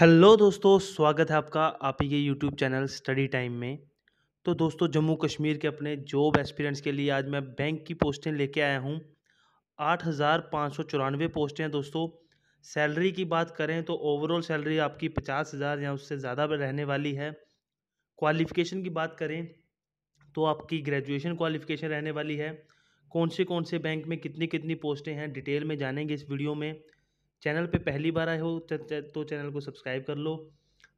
hello दोस्तों स्वागत है आपका आप ही के यूट्यूब चैनल स्टडी टाइम में तो दोस्तों जम्मू कश्मीर के अपने जॉब एक्सपीरियंस के लिए आज मैं बैंक की पोस्टें लेके आया हूँ आठ हज़ार पाँच सौ चौरानवे पोस्टें हैं दोस्तों सैलरी की बात करें तो ओवरऑल सैलरी आपकी पचास हज़ार या उससे ज़्यादा रहने वाली है क्वालिफ़िकेशन की बात करें तो आपकी ग्रेजुएशन क्वालिफ़िकेशन रहने वाली है कौन से कौन से बैंक में कितनी कितनी पोस्टें हैं डिटेल में जानेंगे इस वीडियो में चैनल पे पहली बार आए हो तो चैनल को सब्सक्राइब कर लो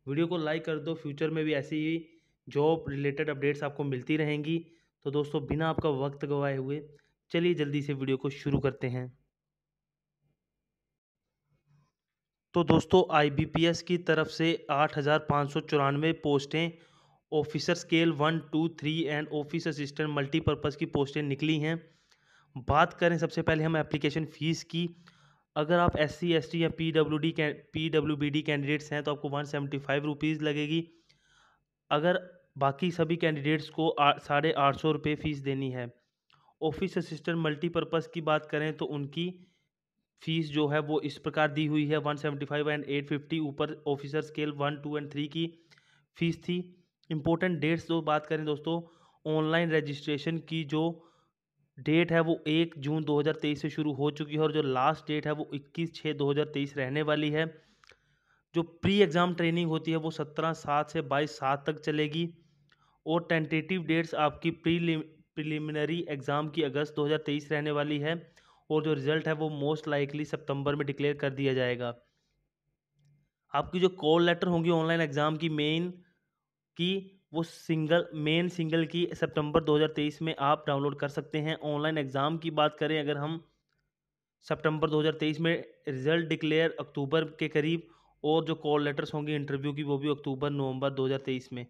वीडियो को लाइक कर दो फ्यूचर में भी ऐसी जॉब रिलेटेड अपडेट्स आपको मिलती रहेंगी तो दोस्तों बिना आपका वक्त गवाए हुए चलिए जल्दी से वीडियो को शुरू करते हैं तो दोस्तों आईबीपीएस की तरफ से आठ हज़ार पाँच सौ चौरानवे पोस्टें officer scale one two three and office assistant multipurpose की पोस्टें निकली हैं बात करें सबसे पहले हम एप्लीकेशन फ़ीस की अगर आप एस सी एस टी या P W D P W B D candidates हैं तो आपको वन सेवेंटी फाइव रुपीज़ लगेगी अगर बाकी सभी कैंडिडेट्स को साढ़े आठ सौ रुपये फ़ीस देनी है ऑफिस असिस्टेंट मल्टीपर्पज़ की बात करें तो उनकी फ़ीस जो है वो इस प्रकार दी हुई है one seventy five and eight fifty ऊपर officer scale one two and three की फ़ीस थी इंपॉर्टेंट डेट्स जो बात करें दोस्तों ऑनलाइन रजिस्ट्रेशन की जो डेट है वो एक जून 2023 से शुरू हो चुकी है और जो लास्ट डेट है वो 21 छः 2023 रहने वाली है जो प्री एग्ज़ाम ट्रेनिंग होती है वो 17 सात से 22 सात तक चलेगी और टेंटेटिव डेट्स आपकी प्री प्रिलिमिनरी एग्ज़ाम की अगस्त 2023 रहने वाली है और जो रिज़ल्ट है वो मोस्ट लाइकली सितंबर में डिक्लेयर कर दिया जाएगा आपकी जो कॉल लेटर होंगी ऑनलाइन एग्ज़ाम की मेन की वो सिंगल मेन सिंगल की सितंबर 2023 में आप डाउनलोड कर सकते हैं ऑनलाइन एग्ज़ाम की बात करें अगर हम सितंबर 2023 में रिज़ल्ट डिक्लेयर अक्टूबर के करीब और जो कॉल लेटर्स होंगे इंटरव्यू की वो भी अक्टूबर नवंबर 2023 में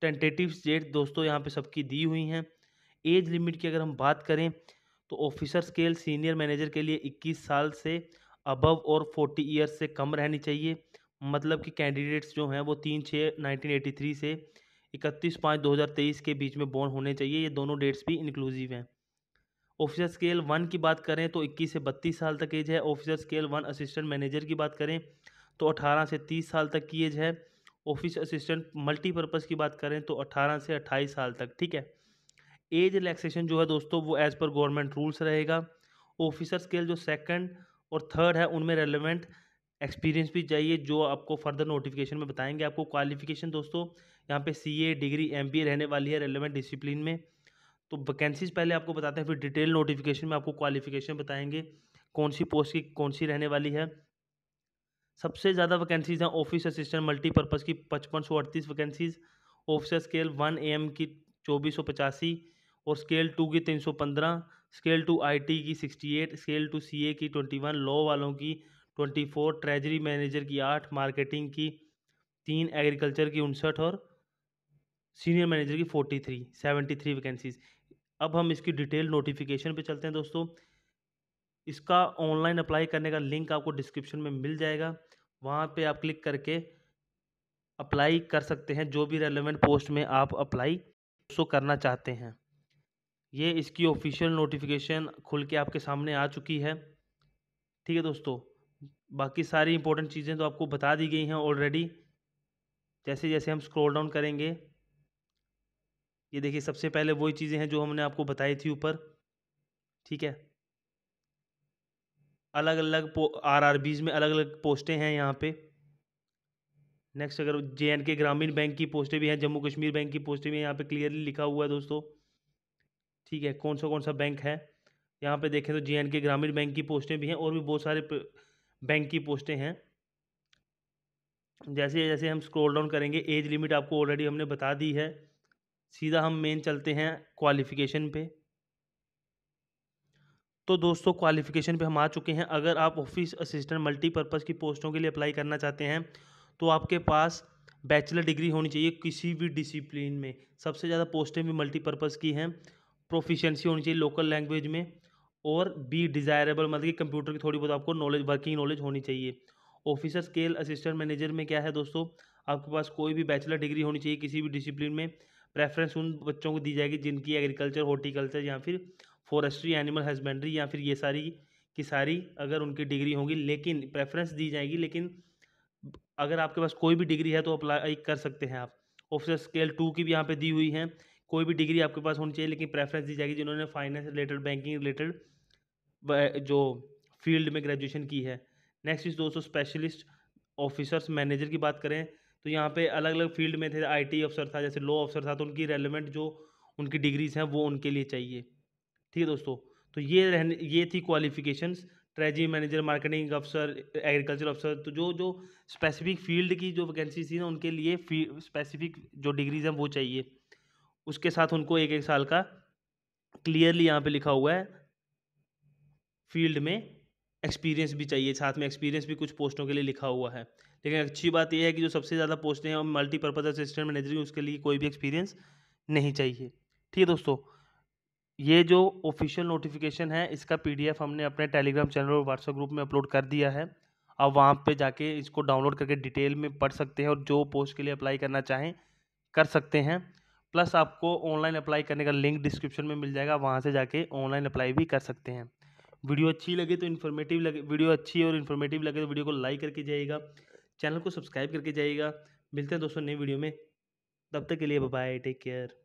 टेंटेटिव डेट दोस्तों यहाँ पे सबकी दी हुई हैं एज लिमिट की अगर हम बात करें तो ऑफिसर स्केल सीनियर मैनेजर के लिए इक्कीस साल से अबव और फोर्टी ईयर्स से कम रहनी चाहिए मतलब कि कैंडिडेट्स जो हैं वो तीन छः नाइनटीन से इकतीस पाँच दो हज़ार तेईस के बीच में बॉर्न होने चाहिए ये दोनों डेट्स भी इंक्लूसिव हैं ऑफिसर स्केल वन की बात करें तो इक्कीस से बत्तीस साल तक एज है officer scale one assistant manager की बात करें तो अठारह से तीस साल तक की एज है ऑफिस असिस्टेंट मल्टीपर्पज़ की बात करें तो अठारह से अट्ठाईस साल तक ठीक है एज रिलैक्सेशन जो है दोस्तों वो एज़ पर गवर्नमेंट रूल्स रहेगा ऑफिसर स्केल जो सेकंड और थर्ड है उनमें रेलिवेंट एक्सपीरियंस भी चाहिए जो आपको फर्दर नोटिफिकेशन में बताएंगे आपको क्वालिफिकेशन दोस्तों यहाँ पे सीए डिग्री एमबीए रहने वाली है रेलिवेंट डिसिप्लिन में तो वैकेंसीज पहले आपको बताते हैं फिर डिटेल नोटिफिकेशन में आपको क्वालिफिकेशन बताएंगे कौन सी पोस्ट की कौन सी रहने वाली है सबसे ज़्यादा वैकेंसीज हैं ऑफिस असिस्टेंट मल्टीपर्पज़ की पचपन सौ अड़तीस vacancies officer scale one A M की चौबीस सौ पचासी और स्केल टू की तीन सौ पंद्रह स्केल टू आई टी की sixty eight scale two C A की ट्वेंटी वन लॉ वालों की ट्वेंटी फोर ट्रेजरी मैनेजर की आठ मार्केटिंग की तीन एग्रीकल्चर की उनसठ और सीनियर मैनेजर की forty three seventy three vacancies अब हम इसकी डिटेल नोटिफिकेशन पे चलते हैं दोस्तों इसका ऑनलाइन अप्लाई करने का लिंक आपको डिस्क्रिप्शन में मिल जाएगा वहाँ पे आप क्लिक करके अप्लाई कर सकते हैं जो भी रेलिवेंट पोस्ट में आप अप्लाई उसको करना चाहते हैं ये इसकी ऑफिशियल नोटिफिकेशन खुल के आपके सामने आ चुकी है ठीक है दोस्तों बाकी सारी इंपॉर्टेंट चीज़ें तो आपको बता दी गई हैं ऑलरेडी जैसे जैसे हम स्क्रॉल डाउन करेंगे ये देखिए सबसे पहले वही चीज़ें हैं जो हमने आपको बताई थी ऊपर ठीक है अलग अलग आर आर बीज में अलग अलग पोस्टें हैं यहाँ पे नेक्स्ट अगर जे एंड के ग्रामीण बैंक की पोस्टें भी हैं जम्मू कश्मीर बैंक की पोस्टें भी हैं यहाँ पे क्लियरली लिखा हुआ है दोस्तों ठीक है कौन सा कौन सा बैंक है यहाँ पे देखें तो जे एंड के ग्रामीण बैंक की पोस्टें भी हैं और भी बहुत सारे बैंक की पोस्टें हैं जैसे जैसे हम स्क्रॉल डाउन करेंगे एज लिमिट आपको ऑलरेडी हमने बता दी है सीधा हम मेन चलते हैं क्वालिफिकेशन पे तो दोस्तों क्वालिफिकेशन पे हम आ चुके हैं अगर आप ऑफिस असिस्टेंट मल्टीपर्पज़ की पोस्टों के लिए अप्लाई करना चाहते हैं तो आपके पास बैचलर डिग्री होनी चाहिए किसी भी डिसिप्लिन में सबसे ज़्यादा पोस्टें भी मल्टीपर्पज़ की हैं प्रोफिशेंसी होनी चाहिए लोकल लैंग्वेज में और बी डिज़ायरेबल मतलब कि कंप्यूटर की थोड़ी बहुत आपको नॉलेज वर्किंग नॉलेज होनी चाहिए ऑफिसर स्केल असिस्टेंट मैनेजर में क्या है दोस्तों आपके पास कोई भी बैचलर डिग्री होनी चाहिए किसी भी डिसिप्लिन में प्रेफरेंस उन बच्चों को दी जाएगी जिनकी एग्रीकल्चर हॉर्टिकल्चर या फिर फॉरेस्ट्री एनिमल हस्बेंड्री या फिर ये सारी की सारी अगर उनकी डिग्री होगी लेकिन प्रेफरेंस दी जाएगी लेकिन अगर आपके पास कोई भी डिग्री है तो अप्लाई कर सकते हैं आप ऑफिसर स्केल टू की भी यहाँ पे दी हुई है कोई भी डिग्री आपके पास होनी चाहिए लेकिन प्रेफरेंस दी जाएगी जिन्होंने फाइनेंस रिलेटेड बैंकिंग रिलेटेड जो फील्ड में ग्रेजुएशन की है नेक्स्ट इस दोस्तों स्पेशलिस्ट ऑफिसर्स मैनेजर की बात करें तो यहाँ पे अलग अलग फील्ड में थे आईटी अफसर था जैसे लॉ अफसर था तो उनकी रेलिवेंट जो उनकी डिग्रीज हैं वो उनके लिए चाहिए ठीक है दोस्तों तो ये रहने ये थी क्वालिफिकेशंस ट्रेजरी मैनेजर मार्केटिंग अफसर एग्रीकल्चर अफसर तो जो जो स्पेसिफिक फील्ड की जो वैकेंसी थी ना उनके लिए स्पेसिफिक जो डिग्रीज हैं वो चाहिए उसके साथ उनको एक एक साल का क्लियरली यहाँ पे लिखा हुआ है फील्ड में एक्सपीरियंस भी चाहिए साथ में एक्सपीरियंस भी कुछ पोस्टों के लिए लिखा हुआ है लेकिन अच्छी बात यह है कि जो सबसे ज़्यादा पोस्टें हैं और मल्टीपर्पज़ असिस्टेंट मैनेजर उसके लिए कोई भी एक्सपीरियंस नहीं चाहिए ठीक है दोस्तों ये जो ऑफिशियल नोटिफिकेशन है इसका पीडीएफ हमने अपने टेलीग्राम चैनल और व्हाट्सएप ग्रुप में अपलोड कर दिया है आप वहाँ पे जाके इसको डाउनलोड करके डिटेल में पढ़ सकते हैं और जो पोस्ट के लिए अप्लाई करना चाहें कर सकते हैं प्लस आपको ऑनलाइन अप्लाई करने का लिंक डिस्क्रिप्शन में मिल जाएगा वहाँ से जाके ऑनलाइन अप्लाई भी कर सकते हैं वीडियो अच्छी लगे तो इन्फॉर्मेटिव लगे वीडियो अच्छी और इन्फॉर्मेटिव लगे तो वीडियो को लाइक करके जाइएगा चैनल को सब्सक्राइब करके जाइएगा मिलते हैं दोस्तों नई वीडियो में तब तक के लिए बाय टेक केयर